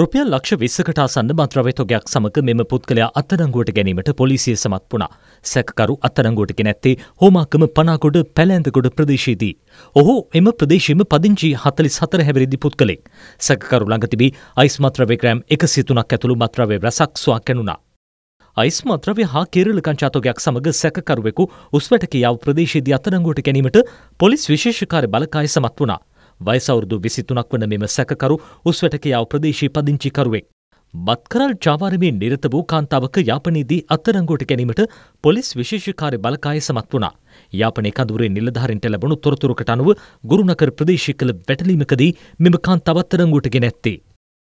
රුපියල් ලක්ෂ විස්සකට අසන්න මත්‍රව්‍ය තොගයක් සමග මෙම පුද්ගලයා අත්අඩංගුවට ගැනීමට පොලිසිය සමත් වුණා. සැකකරු අත්අඩංගුවට ගෙන ඇත්තේ හෝමාකම පනාගොඩ පැලැන්දගොඩ ප්‍රදේශයේදී. ඔහු එම ප්‍රදේශයේම පදිංචි 44 හැවිරිදි පුද්ගලෙක්. සැකකරු ළඟ තිබී අයිස් මත්‍රව්‍ය ග්‍රෑම් 103ක් ඇතුළු මත්‍රව්‍ය රසක් සුවක් කැණුනා. අයිස් මත්‍රව්‍ය හා කිරල කංචාතෝගයක් සමග සැකකරුවෙකු උස්වැටකියාව ප්‍රදේශයේදී අත්අඩංගුවට ගැනීමට පොලිස් විශේෂ කාර්ය බලකාය සමත් වුණා. වයිසවුරුදු විසිතුනක් වන මෙම සැකරු උස්වැටකයාව ප්‍රදේශී පදිංචිකරුවෙක්. බත්කරල් චාවාරමේ නිරත වූ කාන්තාවක යාපනයේදී අත්තරංගෝට ගැනීමට පොලිස් විශේෂකාරය බලකාය සමත් වුණා. යාපනය කඳුරේ නිලධාරින්ට ලැබුණු තොරතුරකට අනුව ගුරුණකර ප්‍රදේශය කළ වැටලීමකදී මෙම කාන්තාව අත්තරංගෝට ගෙන ඇත්තේ.